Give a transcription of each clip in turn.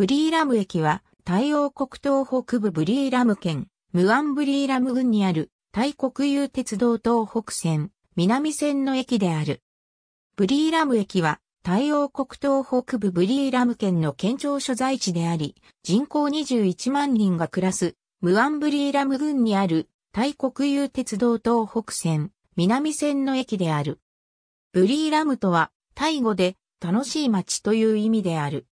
ブリーラム駅は、タイ王国東北部ブリーラム県、ムアンブリーラム郡にある、タイ国有鉄道東北線、南線の駅である。ブリーラム駅は、タイ王国東北部ブリーラム県の県庁所在地であり、人口21万人が暮らす、ムアンブリーラム郡にある、タイ国有鉄道東北線、南線の駅である。ブリーラムとは、タイ語で、楽しい街という意味である。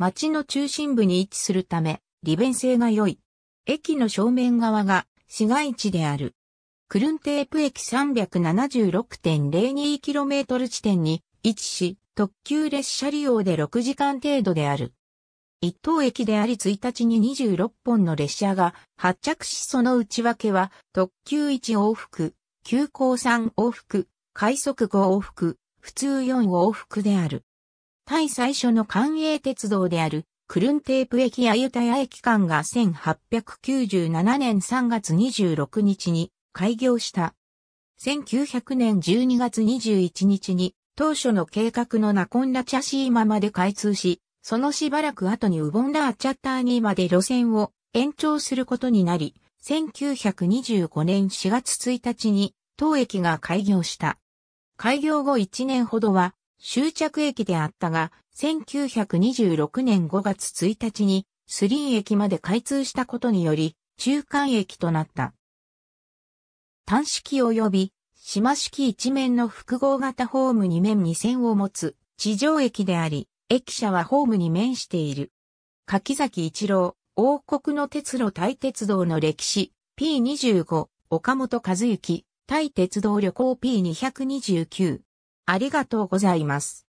町の中心部に位置するため、利便性が良い。駅の正面側が市街地である。クルンテープ駅 376.02km 地点に位置し、特急列車利用で6時間程度である。一等駅であり1日に26本の列車が発着しその内訳は特急1往復、急行3往復、快速5往復、普通4往復である。タイ最初の官営鉄道であるクルンテープ駅やユタヤ駅間が1897年3月26日に開業した。1900年12月21日に当初の計画のナコンラチャシーマまで開通し、そのしばらく後にウボンラーチャッターニーまで路線を延長することになり、1925年4月1日に当駅が開業した。開業後1年ほどは終着駅であったが、1926年5月1日に、スリー駅まで開通したことにより、中間駅となった。単式及び、島式一面の複合型ホーム2面2線を持つ地上駅であり、駅舎はホームに面している。柿崎一郎、王国の鉄路対鉄道の歴史、P25、岡本和幸、対鉄道旅行 P229。ありがとうございます。